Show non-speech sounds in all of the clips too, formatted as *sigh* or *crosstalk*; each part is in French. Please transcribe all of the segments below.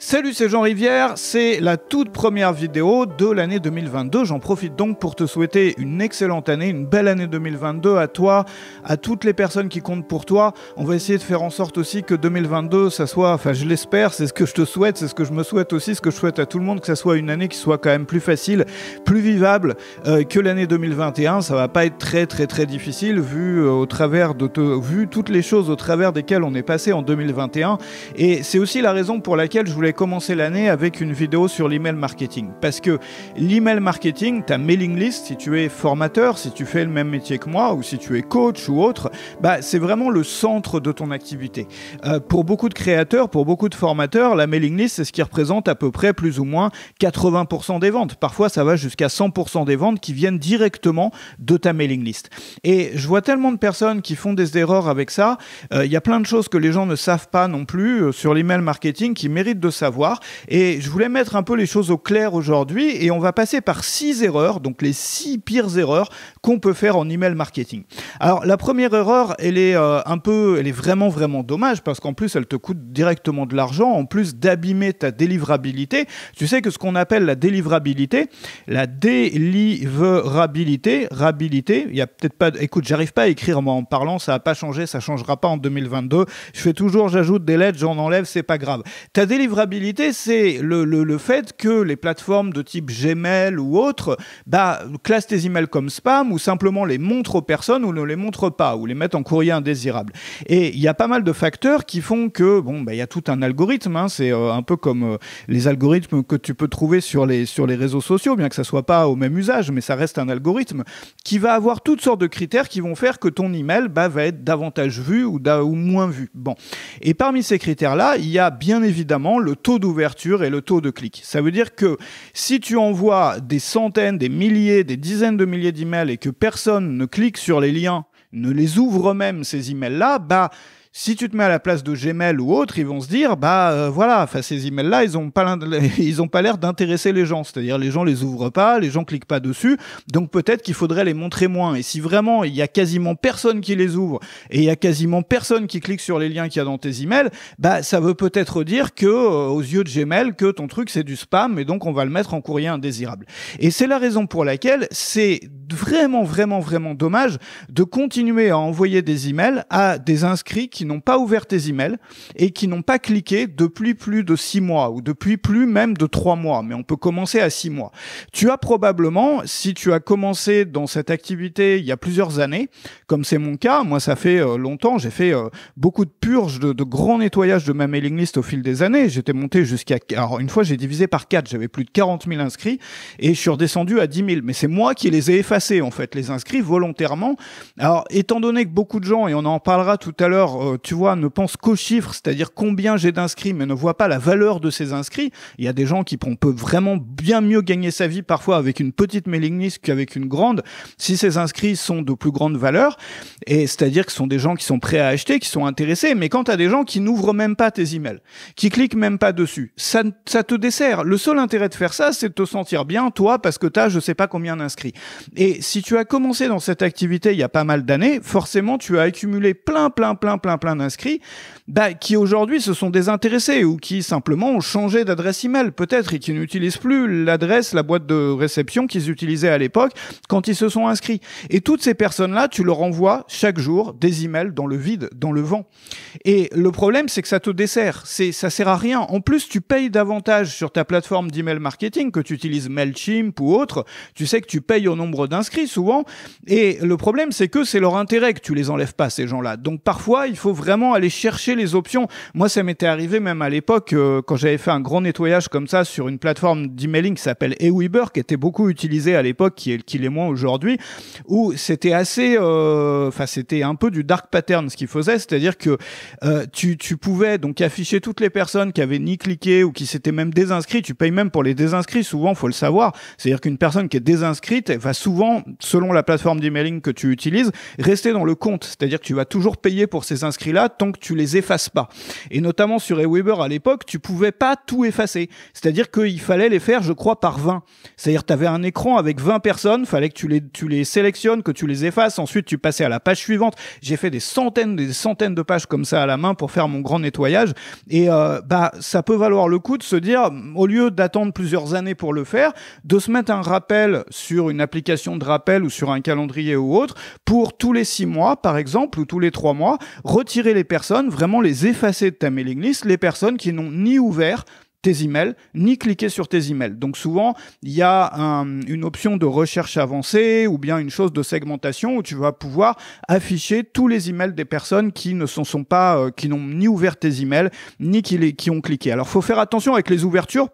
Salut, c'est Jean Rivière, c'est la toute première vidéo de l'année 2022. J'en profite donc pour te souhaiter une excellente année, une belle année 2022 à toi, à toutes les personnes qui comptent pour toi. On va essayer de faire en sorte aussi que 2022, ça soit, enfin je l'espère, c'est ce que je te souhaite, c'est ce que je me souhaite aussi, ce que je souhaite à tout le monde, que ça soit une année qui soit quand même plus facile, plus vivable euh, que l'année 2021. Ça va pas être très très très difficile vu euh, au travers de vu toutes les choses au travers desquelles on est passé en 2021. Et c'est aussi la raison pour laquelle je voulais voulais commencer l'année avec une vidéo sur l'email marketing. Parce que l'email marketing, ta mailing list, si tu es formateur, si tu fais le même métier que moi, ou si tu es coach ou autre, bah, c'est vraiment le centre de ton activité. Euh, pour beaucoup de créateurs, pour beaucoup de formateurs, la mailing list, c'est ce qui représente à peu près plus ou moins 80% des ventes. Parfois, ça va jusqu'à 100% des ventes qui viennent directement de ta mailing list. Et je vois tellement de personnes qui font des erreurs avec ça. Euh, il y a plein de choses que les gens ne savent pas non plus euh, sur l'email marketing qui méritent de savoir. Et je voulais mettre un peu les choses au clair aujourd'hui et on va passer par six erreurs, donc les six pires erreurs qu'on peut faire en email marketing. Alors la première erreur, elle est euh, un peu, elle est vraiment vraiment dommage parce qu'en plus elle te coûte directement de l'argent, en plus d'abîmer ta délivrabilité. Tu sais que ce qu'on appelle la délivrabilité, la délivrabilité, rabilité, il y a peut-être pas, écoute, j'arrive pas à écrire moi en parlant, ça n'a pas changé, ça changera pas en 2022. Je fais toujours, j'ajoute des lettres, j'en enlève, c'est pas grave. Ta délivrabilité c'est le, fait que les plateformes de type Gmail ou autres bah, classent tes emails comme spam ou simplement les montrent aux personnes ou ne les montrent pas ou les mettent en courrier indésirable. Et il y a pas mal de facteurs qui font que, bon, bah, il y a tout un algorithme, hein. c'est euh, un peu comme euh, les algorithmes que tu peux trouver sur les, sur les réseaux sociaux, bien que ça soit pas au même usage, mais ça reste un algorithme qui va avoir toutes sortes de critères qui vont faire que ton email bah, va être davantage vu ou, ou moins vu. Bon. Et parmi ces critères-là, il y a bien évidemment le taux d'ouverture et le taux de clic. Ça veut dire que si tu envoies des centaines, des milliers, des dizaines de milliers d'emails et que personne ne clique sur les liens, ne les ouvre même ces emails-là, bah si tu te mets à la place de Gmail ou autre, ils vont se dire bah euh, voilà, ces emails-là, ils ont pas *laughs* ils pas l'air d'intéresser les gens. C'est-à-dire les gens les ouvrent pas, les gens cliquent pas dessus. Donc peut-être qu'il faudrait les montrer moins. Et si vraiment il y a quasiment personne qui les ouvre et il y a quasiment personne qui clique sur les liens qu'il y a dans tes emails, bah ça veut peut-être dire que euh, aux yeux de Gmail que ton truc c'est du spam et donc on va le mettre en courrier indésirable. Et c'est la raison pour laquelle c'est vraiment vraiment vraiment dommage de continuer à envoyer des emails à des inscrits qui n'ont pas ouvert tes emails et qui n'ont pas cliqué depuis plus de six mois ou depuis plus même de trois mois. Mais on peut commencer à six mois. Tu as probablement, si tu as commencé dans cette activité il y a plusieurs années, comme c'est mon cas, moi ça fait euh, longtemps, j'ai fait euh, beaucoup de purges, de, de grands nettoyages de ma mailing list au fil des années. J'étais monté jusqu'à, alors une fois j'ai divisé par quatre, j'avais plus de 40 000 inscrits et je suis redescendu à 10 000. Mais c'est moi qui les ai effacés en fait, les inscrits volontairement. Alors étant donné que beaucoup de gens, et on en parlera tout à l'heure, euh, euh, tu vois, ne pense qu'aux chiffres, c'est-à-dire combien j'ai d'inscrits, mais ne voit pas la valeur de ces inscrits, il y a des gens qui on peut vraiment bien mieux gagner sa vie parfois avec une petite mailing list qu'avec une grande, si ces inscrits sont de plus grande valeur, et c'est-à-dire que ce sont des gens qui sont prêts à acheter, qui sont intéressés, mais quand tu as des gens qui n'ouvrent même pas tes emails, qui cliquent même pas dessus, ça, ça te dessert. Le seul intérêt de faire ça, c'est de te sentir bien, toi, parce que tu as je sais pas combien d'inscrits. Et si tu as commencé dans cette activité il y a pas mal d'années, forcément tu as accumulé plein, plein, plein, plein, plein d'inscrits, bah, qui aujourd'hui se sont désintéressés ou qui simplement ont changé d'adresse email peut-être et qui n'utilisent plus l'adresse, la boîte de réception qu'ils utilisaient à l'époque quand ils se sont inscrits. Et toutes ces personnes-là, tu leur envoies chaque jour des emails dans le vide, dans le vent. Et le problème, c'est que ça te dessert. C'est, ça sert à rien. En plus, tu payes davantage sur ta plateforme d'email marketing que tu utilises Mailchimp ou autre. Tu sais que tu payes au nombre d'inscrits souvent. Et le problème, c'est que c'est leur intérêt que tu les enlèves pas, ces gens-là. Donc parfois, il faut vraiment aller chercher les options. Moi, ça m'était arrivé même à l'époque euh, quand j'avais fait un grand nettoyage comme ça sur une plateforme d'emailing qui s'appelle Eweber, qui était beaucoup utilisée à l'époque, qui est qui l'est moins aujourd'hui, où c'était assez, euh, enfin c'était un peu du dark pattern ce qu'il faisait, c'est-à-dire que euh, tu, tu pouvais donc afficher toutes les personnes qui avaient ni cliqué ou qui s'étaient même désinscrits, Tu payes même pour les désinscrits. Souvent, faut le savoir, c'est-à-dire qu'une personne qui est désinscrite va souvent, selon la plateforme d'emailing que tu utilises, rester dans le compte, c'est-à-dire que tu vas toujours payer pour ces inscrits là tant que tu les effaces pas. Et notamment sur Weber à l'époque, tu pouvais pas tout effacer. C'est-à-dire qu'il fallait les faire, je crois, par 20. C'est-à-dire tu avais un écran avec 20 personnes, fallait que tu les, tu les sélectionnes, que tu les effaces, ensuite tu passais à la page suivante. J'ai fait des centaines, des centaines de pages comme ça à la main pour faire mon grand nettoyage. Et euh, bah ça peut valoir le coup de se dire, au lieu d'attendre plusieurs années pour le faire, de se mettre un rappel sur une application de rappel ou sur un calendrier ou autre, pour tous les six mois, par exemple, ou tous les trois mois, retirer les personnes, vraiment les effacer de ta mailing list, les personnes qui n'ont ni ouvert tes emails, ni cliqué sur tes emails. Donc souvent, il y a une option de recherche avancée ou bien une chose de segmentation où tu vas pouvoir afficher tous les emails des personnes qui ne sont, pas, euh, qui n'ont ni ouvert tes emails, ni qui, qui ont cliqué. Alors faut faire attention avec les ouvertures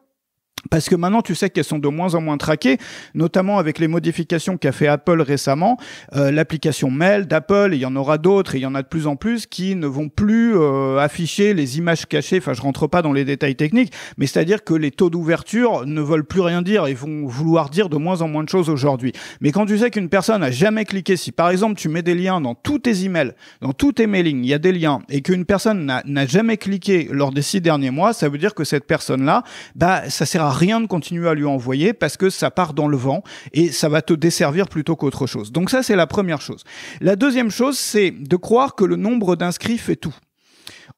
parce que maintenant, tu sais qu'elles sont de moins en moins traquées, notamment avec les modifications qu'a fait Apple récemment, euh, l'application Mail d'Apple, il y en aura d'autres, il y en a de plus en plus qui ne vont plus euh, afficher les images cachées. Enfin, je rentre pas dans les détails techniques, mais c'est-à-dire que les taux d'ouverture ne veulent plus rien dire et vont vouloir dire de moins en moins de choses aujourd'hui. Mais quand tu sais qu'une personne n'a jamais cliqué, si par exemple tu mets des liens dans tous tes emails, dans tous tes mailings, il y a des liens, et qu'une personne n'a jamais cliqué lors des six derniers mois, ça veut dire que cette personne-là, bah, ça sert à rien de continuer à lui envoyer parce que ça part dans le vent et ça va te desservir plutôt qu'autre chose. Donc ça, c'est la première chose. La deuxième chose, c'est de croire que le nombre d'inscrits fait tout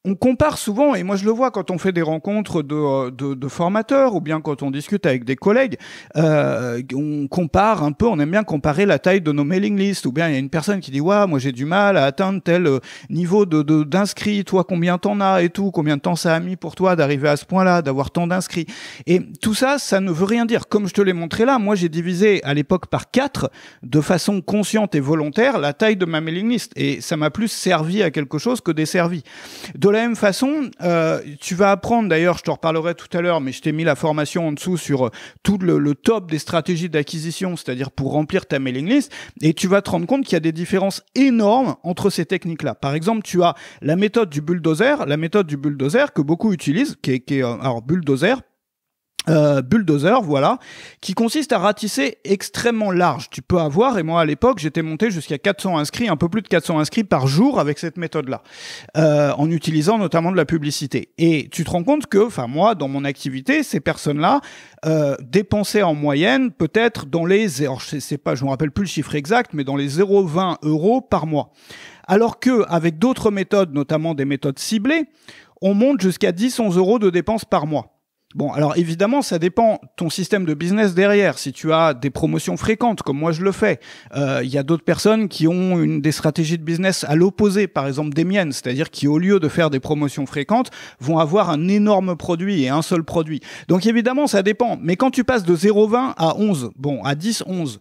on compare souvent, et moi je le vois quand on fait des rencontres de, euh, formateurs ou bien quand on discute avec des collègues, euh, on compare un peu, on aime bien comparer la taille de nos mailing lists. Ou bien il y a une personne qui dit moi j'ai du mal à atteindre tel euh, niveau de d'inscrits, toi combien t'en as et tout, combien de temps ça a mis pour toi d'arriver à ce point-là, d'avoir tant d'inscrits. Et tout ça, ça ne veut rien dire. Comme je te l'ai montré là, moi j'ai divisé à l'époque par quatre, de façon consciente et volontaire la taille de ma mailing list. Et ça m'a plus servi à quelque chose que desservi. De la même façon, euh, tu vas apprendre, d'ailleurs, je te reparlerai tout à l'heure, mais je t'ai mis la formation en dessous sur euh, tout le, le top des stratégies d'acquisition, c'est-à-dire pour remplir ta mailing list, et tu vas te rendre compte qu'il y a des différences énormes entre ces techniques-là. Par exemple, tu as la méthode du bulldozer, la méthode du bulldozer que beaucoup utilisent, qui est, qui est euh, alors bulldozer euh, bulldozer, voilà, qui consiste à ratisser extrêmement large. Tu peux avoir, et moi à l'époque, j'étais monté jusqu'à 400 inscrits, un peu plus de 400 inscrits par jour avec cette méthode-là, euh, en utilisant notamment de la publicité. Et tu te rends compte que, enfin moi, dans mon activité, ces personnes-là euh, dépensaient en moyenne peut-être dans les, alors je sais pas, je me rappelle plus le chiffre exact, mais dans les 0,20 euros par mois. Alors que avec d'autres méthodes, notamment des méthodes ciblées, on monte jusqu'à 10-11 euros de dépenses par mois. Bon, alors évidemment, ça dépend ton système de business derrière. Si tu as des promotions fréquentes, comme moi je le fais, euh, il y a d'autres personnes qui ont une, des stratégies de business à l'opposé, par exemple des miennes, c'est-à-dire qui, au lieu de faire des promotions fréquentes, vont avoir un énorme produit et un seul produit. Donc évidemment, ça dépend. Mais quand tu passes de 0,20 à 11, bon, à 10, 11,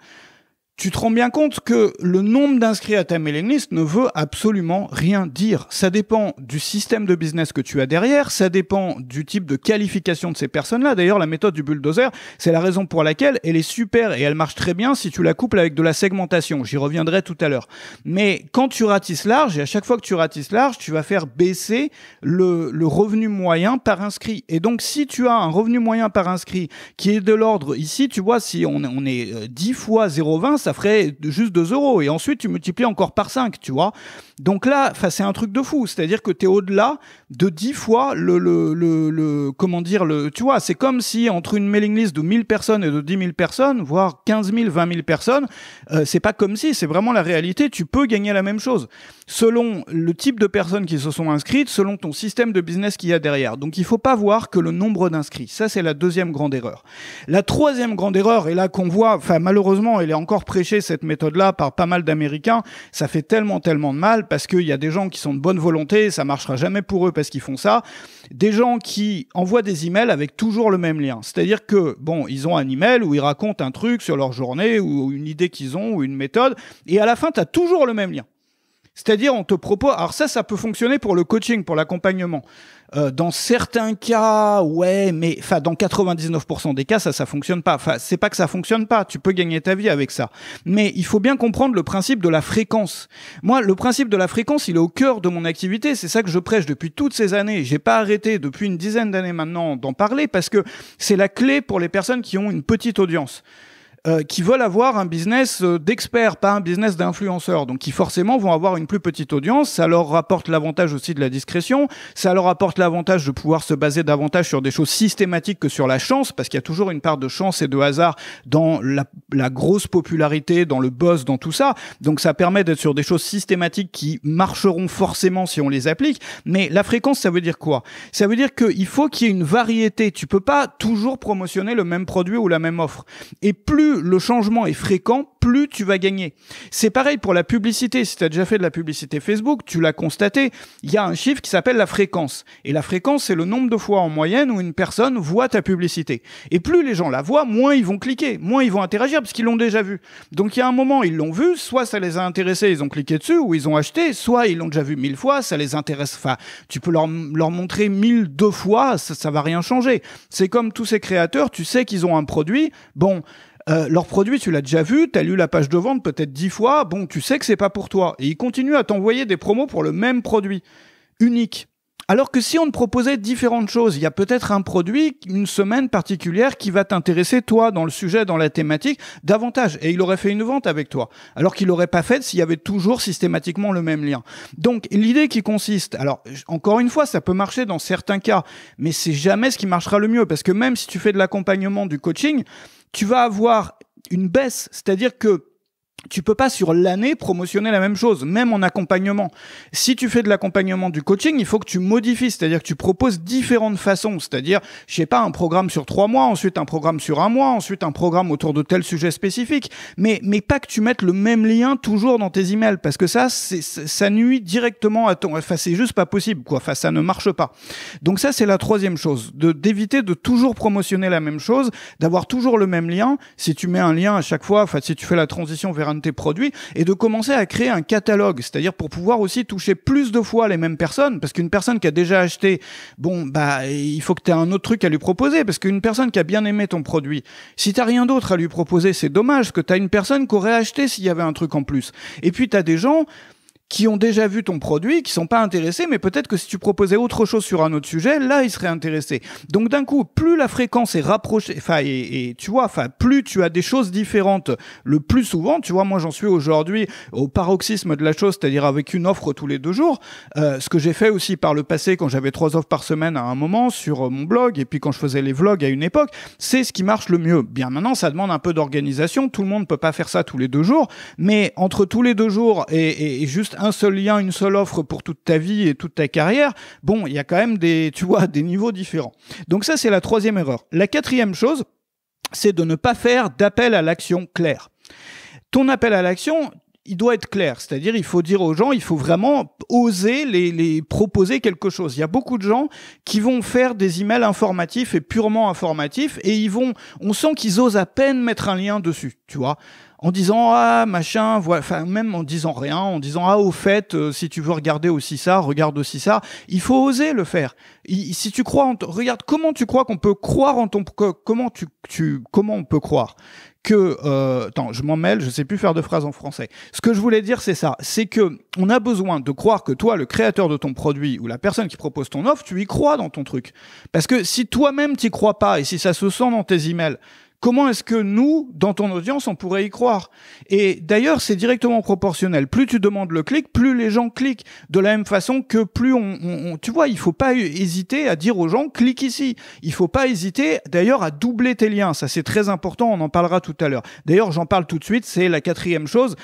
tu te rends bien compte que le nombre d'inscrits à ta mailing list ne veut absolument rien dire. Ça dépend du système de business que tu as derrière, ça dépend du type de qualification de ces personnes-là. D'ailleurs, la méthode du bulldozer, c'est la raison pour laquelle elle est super et elle marche très bien si tu la couples avec de la segmentation. J'y reviendrai tout à l'heure. Mais quand tu ratisses large, et à chaque fois que tu ratisses large, tu vas faire baisser le, le revenu moyen par inscrit. Et donc, si tu as un revenu moyen par inscrit qui est de l'ordre ici, tu vois, si on, on est 10 euh, fois 0,20, ça ferait juste 2 euros. Et ensuite, tu multiplies encore par 5, tu vois. Donc là, c'est un truc de fou. C'est-à-dire que tu es au-delà de 10 fois le, le, le, Comment dire le, Tu vois, c'est comme si entre une mailing list de 1000 personnes et de 10 000 personnes, voire 15 000, 20 000 personnes, euh, c'est pas comme si, c'est vraiment la réalité. Tu peux gagner la même chose selon le type de personnes qui se sont inscrites, selon ton système de business qu'il y a derrière. Donc il faut pas voir que le nombre d'inscrits. Ça, c'est la deuxième grande erreur. La troisième grande erreur, et là qu'on voit, enfin malheureusement, elle est encore cette méthode-là par pas mal d'Américains, ça fait tellement, tellement de mal parce qu'il y a des gens qui sont de bonne volonté, ça marchera jamais pour eux parce qu'ils font ça. Des gens qui envoient des emails avec toujours le même lien. C'est-à-dire que, bon, ils ont un email où ils racontent un truc sur leur journée ou une idée qu'ils ont ou une méthode. Et à la fin, tu as toujours le même lien. C'est-à-dire, on te propose, alors ça, ça peut fonctionner pour le coaching, pour l'accompagnement. Euh, dans certains cas, ouais, mais enfin dans 99% des cas, ça ça fonctionne pas. Enfin, c'est pas que ça fonctionne pas, tu peux gagner ta vie avec ça. Mais il faut bien comprendre le principe de la fréquence. Moi, le principe de la fréquence, il est au cœur de mon activité, c'est ça que je prêche depuis toutes ces années. J'ai pas arrêté depuis une dizaine d'années maintenant d'en parler parce que c'est la clé pour les personnes qui ont une petite audience. Euh, qui veulent avoir un business euh, d'experts, pas un business d'influenceurs. Donc, qui forcément vont avoir une plus petite audience. Ça leur rapporte l'avantage aussi de la discrétion. Ça leur apporte l'avantage de pouvoir se baser davantage sur des choses systématiques que sur la chance, parce qu'il y a toujours une part de chance et de hasard dans la, la grosse popularité, dans le buzz, dans tout ça. Donc, ça permet d'être sur des choses systématiques qui marcheront forcément si on les applique. Mais la fréquence, ça veut dire quoi Ça veut dire qu'il faut qu'il y ait une variété. Tu peux pas toujours promotionner le même produit ou la même offre. Et plus le changement est fréquent, plus tu vas gagner. C'est pareil pour la publicité. Si tu as déjà fait de la publicité Facebook, tu l'as constaté, il y a un chiffre qui s'appelle la fréquence. Et la fréquence, c'est le nombre de fois en moyenne où une personne voit ta publicité. Et plus les gens la voient, moins ils vont cliquer, moins ils vont interagir parce qu'ils l'ont déjà vu. Donc il y a un moment, ils l'ont vu, soit ça les a intéressés, ils ont cliqué dessus ou ils ont acheté, soit ils l'ont déjà vu mille fois, ça les intéresse. Enfin, tu peux leur, montrer mille, deux fois, ça, ça va rien changer. C'est comme tous ces créateurs, tu sais qu'ils ont un produit, bon, euh, « Leur produit, tu l'as déjà vu, tu as lu la page de vente peut-être dix fois, bon, tu sais que c'est pas pour toi. Et ils continuent à t'envoyer des promos pour le même produit, unique. Alors que si on te proposait différentes choses, il y a peut-être un produit, une semaine particulière qui va t'intéresser, toi, dans le sujet, dans la thématique, davantage. Et il aurait fait une vente avec toi. Alors qu'il l'aurait pas fait s'il y avait toujours systématiquement le même lien. Donc, l'idée qui consiste, alors, encore une fois, ça peut marcher dans certains cas, mais c'est jamais ce qui marchera le mieux. Parce que même si tu fais de l'accompagnement, du coaching, tu vas avoir une baisse, c'est-à-dire que tu peux pas sur l'année promotionner la même chose, même en accompagnement. Si tu fais de l'accompagnement du coaching, il faut que tu modifies, c'est-à-dire que tu proposes différentes façons, c'est-à-dire, je sais pas, un programme sur trois mois, ensuite un programme sur un mois, ensuite un programme autour de tel sujet spécifique, mais, mais pas que tu mettes le même lien toujours dans tes emails, parce que ça, c'est, ça nuit directement à ton, enfin, c'est juste pas possible, quoi, enfin, ça ne marche pas. Donc ça, c'est la troisième chose, de, d'éviter de toujours promotionner la même chose, d'avoir toujours le même lien. Si tu mets un lien à chaque fois, enfin, si tu fais la transition vers de tes produits et de commencer à créer un catalogue, c'est-à-dire pour pouvoir aussi toucher plus de fois les mêmes personnes, parce qu'une personne qui a déjà acheté, bon, bah, il faut que tu aies un autre truc à lui proposer, parce qu'une personne qui a bien aimé ton produit, si t'as rien d'autre à lui proposer, c'est dommage, parce que as une personne qui aurait acheté s'il y avait un truc en plus. Et puis tu as des gens, qui ont déjà vu ton produit, qui sont pas intéressés, mais peut-être que si tu proposais autre chose sur un autre sujet, là, ils seraient intéressés. Donc d'un coup, plus la fréquence est rapprochée, enfin, et, et, tu vois, enfin, plus tu as des choses différentes le plus souvent, tu vois, moi j'en suis aujourd'hui au paroxysme de la chose, c'est-à-dire avec une offre tous les deux jours, euh, ce que j'ai fait aussi par le passé quand j'avais trois offres par semaine à un moment sur euh, mon blog, et puis quand je faisais les vlogs à une époque, c'est ce qui marche le mieux. Bien maintenant, ça demande un peu d'organisation, tout le monde peut pas faire ça tous les deux jours, mais entre tous les deux jours et, et, et juste un seul lien, une seule offre pour toute ta vie et toute ta carrière, bon, il y a quand même des, tu vois, des niveaux différents. Donc ça, c'est la troisième erreur. La quatrième chose, c'est de ne pas faire d'appel à l'action clair. Ton appel à l'action, il doit être clair. C'est-à-dire, il faut dire aux gens, il faut vraiment oser les, proposer quelque chose. Il y a beaucoup de gens qui vont faire des emails informatifs et purement informatifs et ils vont, on sent qu'ils osent à peine mettre un lien dessus, tu vois en disant ah machin, voilà, enfin même en disant rien, en disant ah au fait, euh, si tu veux regarder aussi ça, regarde aussi ça. Il faut oser le faire. si tu crois, en regarde comment tu crois qu'on peut croire en ton, comment tu, tu, comment on peut croire que euh, attends, je m'en mêle, je sais plus faire de phrases en français. Ce que je voulais dire, c'est ça, c'est que on a besoin de croire que toi, le créateur de ton produit ou la personne qui propose ton offre, tu y crois dans ton truc. Parce que si toi-même t'y crois pas et si ça se sent dans tes emails, Comment est-ce que nous, dans ton audience, on pourrait y croire Et d'ailleurs, c'est directement proportionnel. Plus tu demandes le clic, plus les gens cliquent. De la même façon que plus on, tu vois, il faut pas hésiter à dire aux gens clique ici. Il faut pas hésiter, d'ailleurs, à doubler tes liens. Ça, c'est très important. On en parlera tout à l'heure. D'ailleurs, j'en parle tout de suite. C'est la quatrième chose.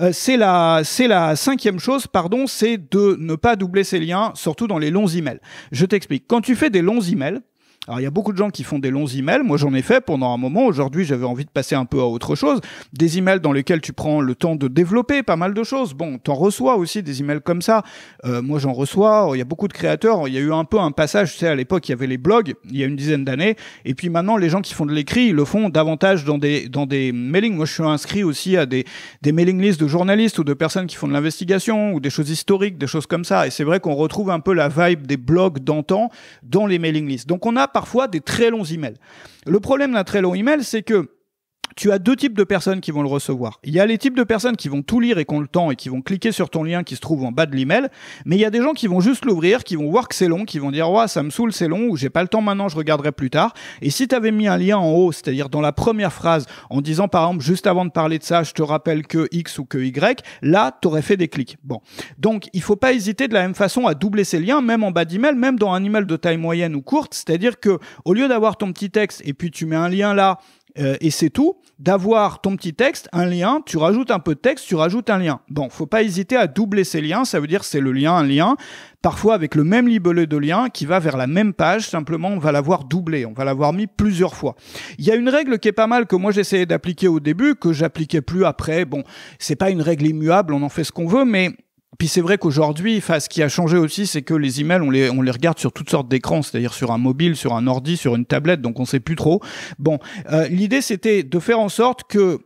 Euh, c'est la, c'est la cinquième chose, pardon, c'est de ne pas doubler ses liens, surtout dans les longs emails. Je t'explique. Quand tu fais des longs emails, alors il y a beaucoup de gens qui font des longs emails. Moi j'en ai fait pendant un moment. Aujourd'hui j'avais envie de passer un peu à autre chose. Des emails dans lesquels tu prends le temps de développer pas mal de choses. Bon, t'en reçois aussi des emails comme ça. Euh, moi j'en reçois. Il y a beaucoup de créateurs. Il y a eu un peu un passage. Tu sais à l'époque il y avait les blogs il y a une dizaine d'années. Et puis maintenant les gens qui font de l'écrit le font davantage dans des dans des mailings. Moi je suis inscrit aussi à des des mailing lists de journalistes ou de personnes qui font de l'investigation ou des choses historiques, des choses comme ça. Et c'est vrai qu'on retrouve un peu la vibe des blogs d'antan dans les mailing lists. Donc on a parfois des très longs emails. Le problème d'un très long email, c'est que tu as deux types de personnes qui vont le recevoir. Il y a les types de personnes qui vont tout lire et qui ont le temps et qui vont cliquer sur ton lien qui se trouve en bas de l'email, mais il y a des gens qui vont juste l'ouvrir, qui vont voir que c'est long, qui vont dire ouais, ça me saoule, c'est long, ou j'ai pas le temps maintenant, je regarderai plus tard. Et si tu avais mis un lien en haut, c'est-à-dire dans la première phrase, en disant par exemple juste avant de parler de ça, je te rappelle que X ou que Y, là, tu aurais fait des clics. Bon. Donc, il faut pas hésiter de la même façon à doubler ces liens, même en bas d'email, même dans un email de taille moyenne ou courte, c'est-à-dire que au lieu d'avoir ton petit texte et puis tu mets un lien là euh, et c'est tout, d'avoir ton petit texte, un lien, tu rajoutes un peu de texte, tu rajoutes un lien. Bon, faut pas hésiter à doubler ces liens, ça veut dire c'est le lien, un lien, parfois avec le même libellé de lien qui va vers la même page, simplement on va l'avoir doublé, on va l'avoir mis plusieurs fois. Il y a une règle qui est pas mal que moi j'essayais d'appliquer au début, que j'appliquais plus après. Bon, c'est pas une règle immuable, on en fait ce qu'on veut, mais puis c'est vrai qu'aujourd'hui, ce qui a changé aussi, c'est que les emails, on les, on les regarde sur toutes sortes d'écrans, c'est-à-dire sur un mobile, sur un ordi, sur une tablette, donc on sait plus trop. Bon, euh, l'idée c'était de faire en sorte que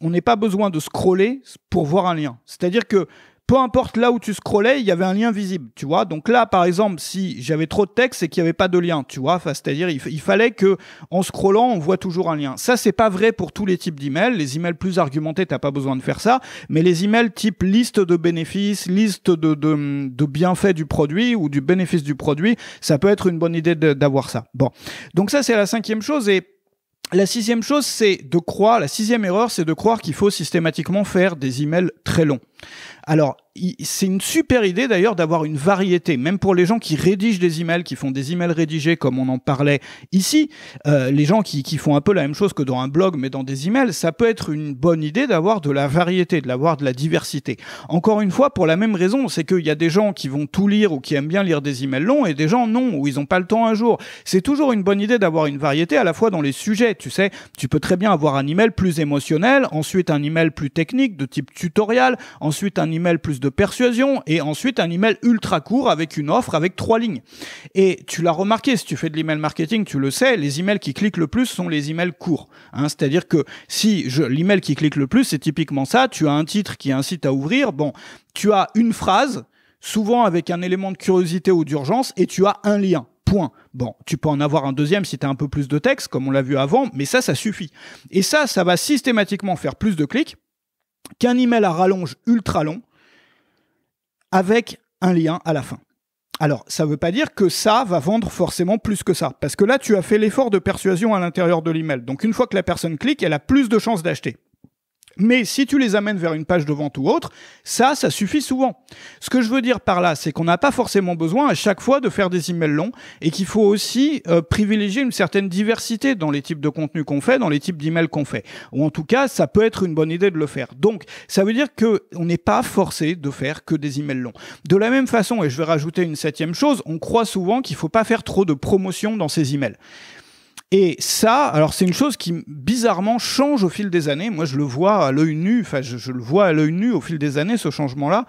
on n'ait pas besoin de scroller pour voir un lien. C'est-à-dire que peu importe là où tu scrollais, il y avait un lien visible, tu vois. Donc là, par exemple, si j'avais trop de texte, et qu'il n'y avait pas de lien, tu vois. Enfin, c'est-à-dire, il, fallait que, en scrollant, on voit toujours un lien. Ça, c'est pas vrai pour tous les types d'emails. Les emails plus argumentés, t'as pas besoin de faire ça. Mais les emails type liste de bénéfices, liste de, de, de bienfaits du produit ou du bénéfice du produit, ça peut être une bonne idée d'avoir ça. Bon. Donc ça, c'est la cinquième chose et la sixième chose, c'est de croire, la sixième erreur, c'est de croire qu'il faut systématiquement faire des emails très longs. Alors, c'est une super idée d'ailleurs d'avoir une variété, même pour les gens qui rédigent des emails, qui font des emails rédigés comme on en parlait ici, euh, les gens qui, font un peu la même chose que dans un blog mais dans des emails, ça peut être une bonne idée d'avoir de la variété, de l'avoir de la diversité. Encore une fois, pour la même raison, c'est qu'il y a des gens qui vont tout lire ou qui aiment bien lire des emails longs et des gens non, ou ils n'ont pas le temps un jour. C'est toujours une bonne idée d'avoir une variété à la fois dans les sujets, tu sais, tu peux très bien avoir un email plus émotionnel, ensuite un email plus technique de type tutoriel, ensuite ensuite un email plus de persuasion, et ensuite un email ultra court avec une offre avec trois lignes. Et tu l'as remarqué, si tu fais de l'email marketing, tu le sais, les emails qui cliquent le plus sont les emails courts. Hein, C'est-à-dire que si l'email qui clique le plus, c'est typiquement ça, tu as un titre qui incite à ouvrir, bon, tu as une phrase, souvent avec un élément de curiosité ou d'urgence, et tu as un lien. Point. Bon, tu peux en avoir un deuxième si tu as un peu plus de texte, comme on l'a vu avant, mais ça, ça suffit. Et ça, ça va systématiquement faire plus de clics qu'un email à rallonge ultra long avec un lien à la fin. Alors, ça ne veut pas dire que ça va vendre forcément plus que ça, parce que là, tu as fait l'effort de persuasion à l'intérieur de l'email. Donc, une fois que la personne clique, elle a plus de chances d'acheter. Mais si tu les amènes vers une page de vente ou autre, ça, ça suffit souvent. Ce que je veux dire par là, c'est qu'on n'a pas forcément besoin à chaque fois de faire des emails longs et qu'il faut aussi euh, privilégier une certaine diversité dans les types de contenus qu'on fait, dans les types d'emails qu'on fait. Ou en tout cas, ça peut être une bonne idée de le faire. Donc, ça veut dire qu'on n'est pas forcé de faire que des emails longs. De la même façon, et je vais rajouter une septième chose, on croit souvent qu'il ne faut pas faire trop de promotion dans ces emails. Et ça, alors c'est une chose qui bizarrement change au fil des années. Moi, je le vois à l'œil nu, enfin, je, le vois à l'œil nu au fil des années, ce changement-là.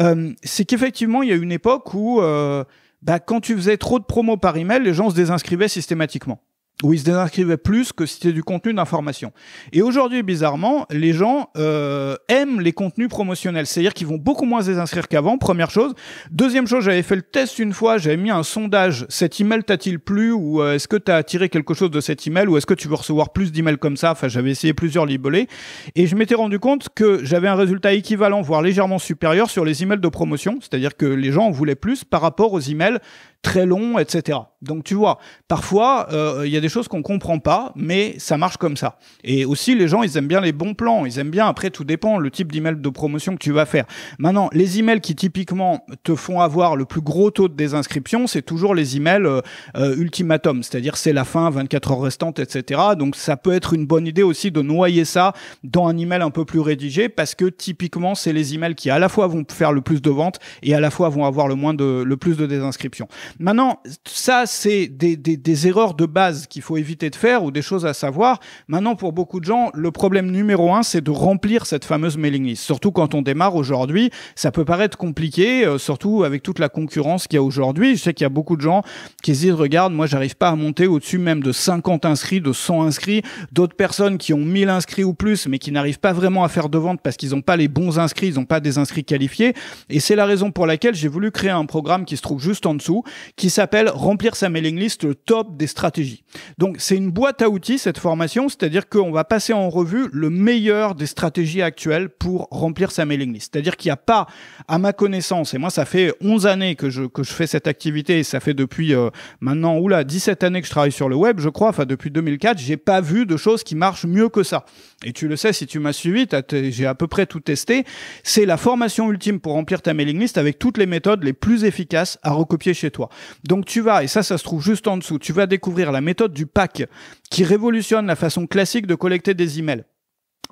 Euh, c'est qu'effectivement, il y a une époque où, euh, bah, quand tu faisais trop de promos par email, les gens se désinscrivaient systématiquement où ils se désinscrivaient plus que si c'était du contenu d'information. Et aujourd'hui, bizarrement, les gens euh, aiment les contenus promotionnels, c'est-à-dire qu'ils vont beaucoup moins se désinscrire qu'avant, première chose. Deuxième chose, j'avais fait le test une fois, j'avais mis un sondage, cet email t'a-t-il plu ou euh, est-ce que t'as as attiré quelque chose de cet email ou est-ce que tu veux recevoir plus d'emails comme ça Enfin, j'avais essayé plusieurs libellés et je m'étais rendu compte que j'avais un résultat équivalent, voire légèrement supérieur sur les emails de promotion, c'est-à-dire que les gens en voulaient plus par rapport aux emails très longs, etc. Donc tu vois, parfois euh, il y a des choses qu'on comprend pas, mais ça marche comme ça. Et aussi les gens ils aiment bien les bons plans, ils aiment bien. Après tout dépend le type d'email de promotion que tu vas faire. Maintenant les emails qui typiquement te font avoir le plus gros taux de désinscription, c'est toujours les emails euh, euh, ultimatum, c'est-à-dire c'est la fin, 24 heures restantes, etc. Donc ça peut être une bonne idée aussi de noyer ça dans un email un peu plus rédigé parce que typiquement c'est les emails qui à la fois vont faire le plus de ventes et à la fois vont avoir le moins de le plus de désinscriptions. Maintenant ça c'est des, erreurs de base qu'il faut éviter de faire ou des choses à savoir. Maintenant, pour beaucoup de gens, le problème numéro un, c'est de remplir cette fameuse mailing list. Surtout quand on démarre aujourd'hui, ça peut paraître compliqué, euh, surtout avec toute la concurrence qu'il y a aujourd'hui. Je sais qu'il y a beaucoup de gens qui se disent, regarde, moi, j'arrive pas à monter au-dessus même de 50 inscrits, de 100 inscrits. D'autres personnes qui ont 1000 inscrits ou plus, mais qui n'arrivent pas vraiment à faire de vente parce qu'ils n'ont pas les bons inscrits, ils n'ont pas des inscrits qualifiés. Et c'est la raison pour laquelle j'ai voulu créer un programme qui se trouve juste en dessous, qui s'appelle Remplir sa mailing list le top des stratégies. Donc c'est une boîte à outils cette formation, c'est-à-dire qu'on va passer en revue le meilleur des stratégies actuelles pour remplir sa mailing list. C'est-à-dire qu'il n'y a pas, à ma connaissance, et moi ça fait 11 années que je, que je fais cette activité, et ça fait depuis maintenant euh, maintenant, oula, 17 années que je travaille sur le web, je crois, enfin depuis 2004, j'ai pas vu de choses qui marchent mieux que ça et tu le sais si tu m'as suivi, j'ai à peu près tout testé, c'est la formation ultime pour remplir ta mailing list avec toutes les méthodes les plus efficaces à recopier chez toi. Donc tu vas, et ça ça se trouve juste en dessous, tu vas découvrir la méthode du pack qui révolutionne la façon classique de collecter des emails.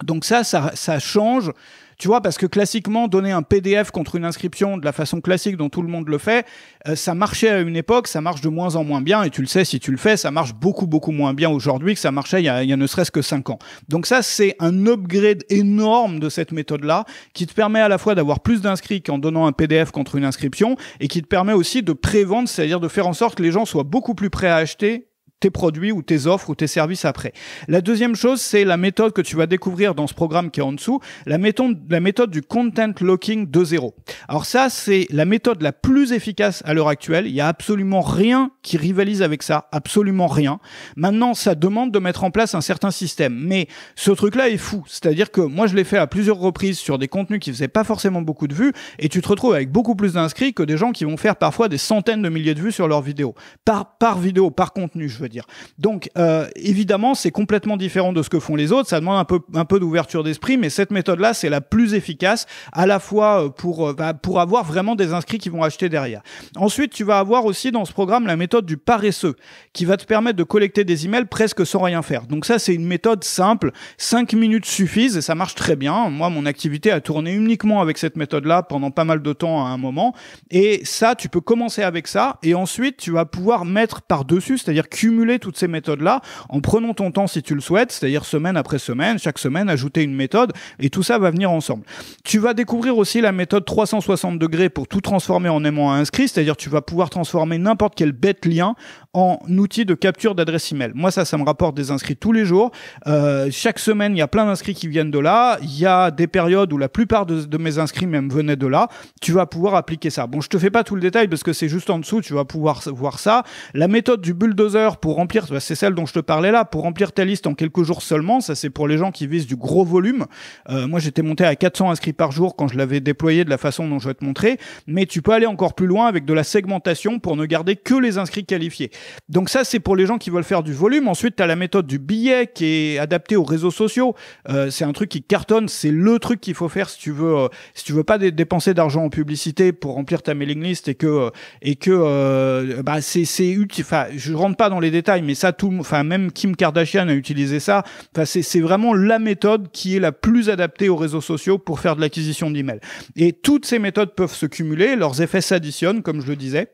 Donc ça, ça, change. Tu vois, parce que classiquement, donner un PDF contre une inscription de la façon classique dont tout le monde le fait, euh, ça marchait à une époque, ça marche de moins en moins bien, et tu le sais, si tu le fais, ça marche beaucoup, beaucoup moins bien aujourd'hui que ça marchait il y a, ne serait-ce que 5 ans. Donc ça, c'est un upgrade énorme de cette méthode-là, qui te permet à la fois d'avoir plus d'inscrits qu'en donnant un PDF contre une inscription, et qui te permet aussi de prévendre, c'est-à-dire de faire en sorte que les gens soient beaucoup plus prêts à acheter tes produits ou tes offres ou tes services après. La deuxième chose, c'est la méthode que tu vas découvrir dans ce programme qui est en dessous, la méthode, la méthode du content locking 2.0. Alors ça, c'est la méthode la plus efficace à l'heure actuelle. Il n'y a absolument rien qui rivalise avec ça, absolument rien. Maintenant, ça demande de mettre en place un certain système, mais ce truc-là est fou. C'est-à-dire que moi, je l'ai fait à plusieurs reprises sur des contenus qui faisaient pas forcément beaucoup de vues, et tu te retrouves avec beaucoup plus d'inscrits que des gens qui vont faire parfois des centaines de milliers de vues sur leurs vidéos. Par, par vidéo, par contenu, je veux dire. Donc, euh, évidemment, c'est complètement différent de ce que font les autres. Ça demande un peu, un peu d'ouverture d'esprit, mais cette méthode-là, c'est la plus efficace, à la fois euh, pour, euh, bah, pour avoir vraiment des inscrits qui vont acheter derrière. Ensuite, tu vas avoir aussi dans ce programme la méthode du paresseux, qui va te permettre de collecter des emails presque sans rien faire. Donc ça, c'est une méthode simple. cinq minutes suffisent et ça marche très bien. Moi, mon activité a tourné uniquement avec cette méthode-là pendant pas mal de temps à un moment. Et ça, tu peux commencer avec ça. Et ensuite, tu vas pouvoir mettre par-dessus, c'est-à-dire cumuler toutes ces méthodes-là en prenant ton temps si tu le souhaites, c'est-à-dire semaine après semaine, chaque semaine, ajouter une méthode et tout ça va venir ensemble. Tu vas découvrir aussi la méthode 360 degrés pour tout transformer en aimant à inscrit, c'est-à-dire tu vas pouvoir transformer n'importe quel bête lien en outil de capture d'adresse email. Moi, ça, ça me rapporte des inscrits tous les jours. Euh, chaque semaine, il y a plein d'inscrits qui viennent de là. Il y a des périodes où la plupart de, mes inscrits même venaient de là. Tu vas pouvoir appliquer ça. Bon, je te fais pas tout le détail parce que c'est juste en dessous. Tu vas pouvoir voir ça. La méthode du bulldozer pour remplir, bah, c'est celle dont je te parlais là, pour remplir ta liste en quelques jours seulement. Ça, c'est pour les gens qui visent du gros volume. Euh, moi, j'étais monté à 400 inscrits par jour quand je l'avais déployé de la façon dont je vais te montrer. Mais tu peux aller encore plus loin avec de la segmentation pour ne garder que les inscrits qualifiés. Donc ça, c'est pour les gens qui veulent faire du volume. Ensuite, tu as la méthode du billet qui est adaptée aux réseaux sociaux. Euh, c'est un truc qui cartonne, c'est le truc qu'il faut faire si tu veux euh, si tu veux pas dépenser d'argent en publicité pour remplir ta mailing list et que euh, et que bah c'est enfin je rentre pas dans les détails mais ça tout enfin même Kim Kardashian a utilisé ça. Enfin c'est c'est vraiment la méthode qui est la plus adaptée aux réseaux sociaux pour faire de l'acquisition d'emails. Et toutes ces méthodes peuvent se cumuler, leurs effets s'additionnent comme je le disais.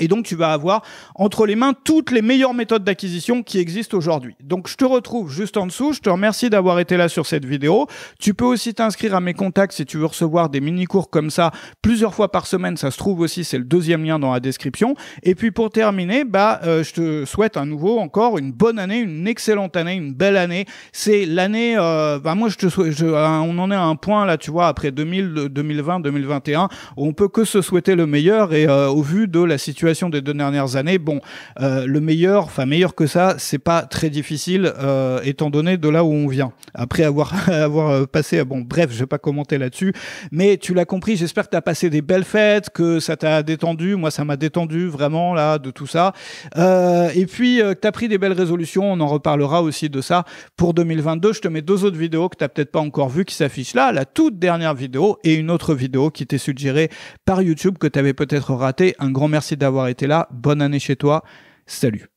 Et donc tu vas avoir entre les mains toutes les meilleures méthodes d'acquisition qui existent aujourd'hui. Donc je te retrouve juste en dessous, je te remercie d'avoir été là sur cette vidéo. Tu peux aussi t'inscrire à mes contacts si tu veux recevoir des mini-cours comme ça plusieurs fois par semaine, ça se trouve aussi, c'est le deuxième lien dans la description. Et puis pour terminer, bah euh, je te souhaite à nouveau encore une bonne année, une excellente année, une belle année. C'est l'année euh, bah moi je te souhaite on en est à un point là, tu vois, après 2000 2020 2021, on peut que se souhaiter le meilleur et euh, au vu de la situation situation des deux dernières années, bon, euh, le meilleur, enfin meilleur que ça, c'est pas très difficile euh, étant donné de là où on vient. Après avoir *laughs* avoir euh, passé, bon, bref, je vais pas commenter là-dessus, mais tu l'as compris. J'espère que tu as passé des belles fêtes, que ça t'a détendu. Moi, ça m'a détendu vraiment là de tout ça. et puis que tu as pris des belles résolutions. On en reparlera aussi de ça pour 2022. Je te mets deux autres vidéos que t'as peut-être pas encore vues qui s'affichent là. La toute dernière vidéo et une autre vidéo qui t'est suggérée par YouTube que tu avais peut-être raté. Un grand merci d'avoir été là. Bonne année chez toi. Salut.